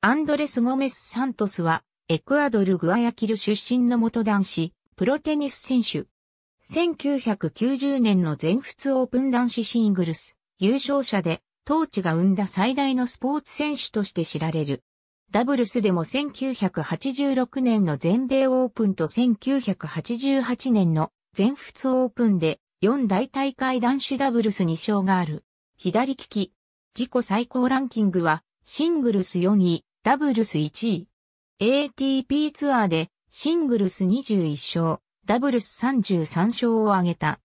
アンドレス・ゴメス・サントスは、エクアドル・グアヤキル出身の元男子、プロテニス選手。1990年の全仏オープン男子シングルス、優勝者で、当地が生んだ最大のスポーツ選手として知られる。ダブルスでも1986年の全米オープンと1988年の全仏オープンで4大大会男子ダブルス2勝がある。左利き。自己最高ランキングはシングルス4位、ダブルス1位。ATP ツアーでシングルス21勝、ダブルス33勝を挙げた。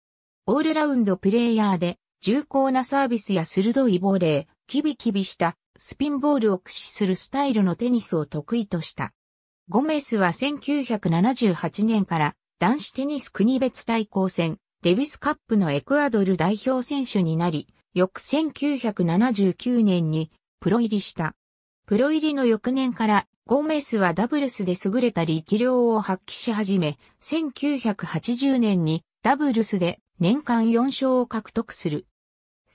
オールラウンドプレイヤーで重厚なサービスや鋭いボレー、キビキビしたスピンボールを駆使するスタイルのテニスを得意とした。ゴメスは1978年から男子テニス国別対抗戦、デビスカップのエクアドル代表選手になり、翌1979年にプロ入りした。プロ入りの翌年からゴメスはダブルスで優れた力量を発揮し始め、1980年にダブルスで年間4勝を獲得する。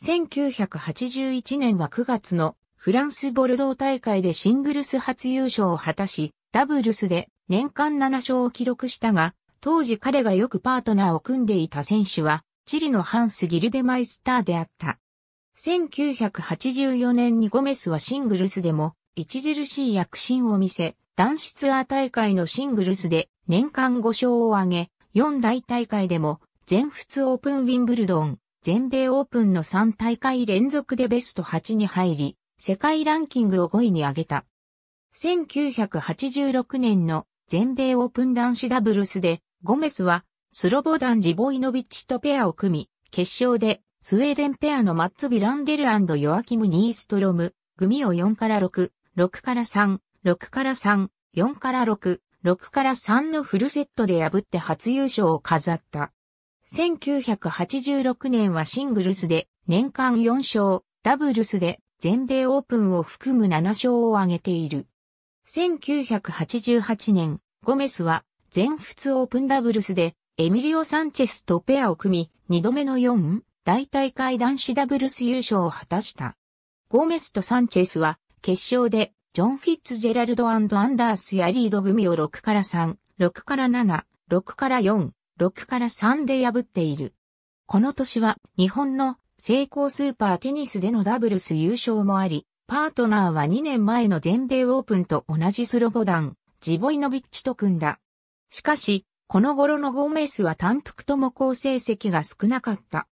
1981年は9月のフランスボルドー大会でシングルス初優勝を果たし、ダブルスで年間7勝を記録したが、当時彼がよくパートナーを組んでいた選手は、チリのハンス・ギルデマイスターであった。1984年にゴメスはシングルスでも著しい躍進を見せ、男子ツアー大会のシングルスで年間5勝を挙げ、4大大会でも全仏オープンウィンブルドン、全米オープンの3大会連続でベスト8に入り、世界ランキングを5位に上げた。1986年の全米オープン男子ダブルスで、ゴメスはスロボダン・ジボイノビッチとペアを組み、決勝でスウェーデンペアのマッツ・ビランデルヨアキム・ニーストロム、組を4から6、6から3、6から3、4から6、6から3のフルセットで破って初優勝を飾った。1986年はシングルスで年間4勝、ダブルスで全米オープンを含む7勝を挙げている。1988年、ゴメスは全仏オープンダブルスでエミリオ・サンチェスとペアを組み、2度目の4大大会男子ダブルス優勝を果たした。ゴメスとサンチェスは、決勝で、ジョン・フィッツジェラルドアンダースやリード組を6から3、6から7、6から4、6から3で破っている。この年は、日本の成功スーパーテニスでのダブルス優勝もあり、パートナーは2年前の全米オープンと同じスロボダン、ジボイノビッチと組んだ。しかし、この頃のゴーメスは単服とも好成績が少なかった。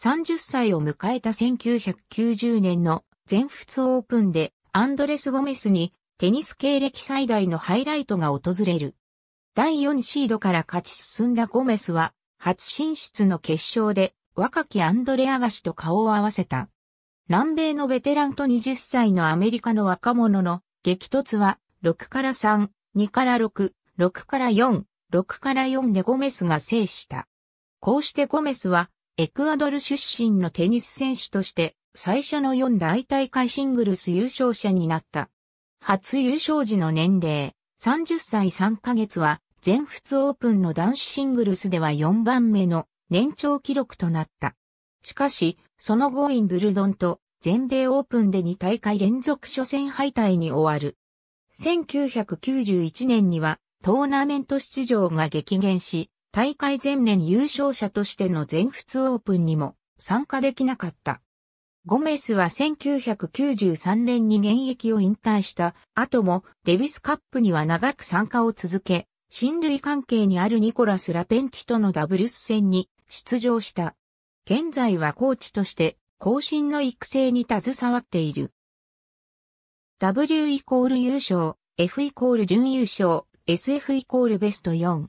30歳を迎えた1990年の全仏オープンでアンドレス・ゴメスにテニス経歴最大のハイライトが訪れる。第4シードから勝ち進んだゴメスは初進出の決勝で若きアンドレアガシと顔を合わせた。南米のベテランと20歳のアメリカの若者の激突は6から3、2から6、6から4、6から4でゴメスが制した。こうしてゴメスはエクアドル出身のテニス選手として最初の4大大会シングルス優勝者になった。初優勝時の年齢30歳3ヶ月は全仏オープンの男子シングルスでは4番目の年長記録となった。しかし、その後インブルドンと全米オープンで2大会連続初戦敗退に終わる。1991年にはトーナメント出場が激減し、大会前年優勝者としての全仏オープンにも参加できなかった。ゴメスは1993年に現役を引退した後もデビスカップには長く参加を続け、親類関係にあるニコラス・ラペンティとのダブルス戦に出場した。現在はコーチとして後進の育成に携わっている。W イコール優勝、F イコール準優勝、SF イコールベスト4。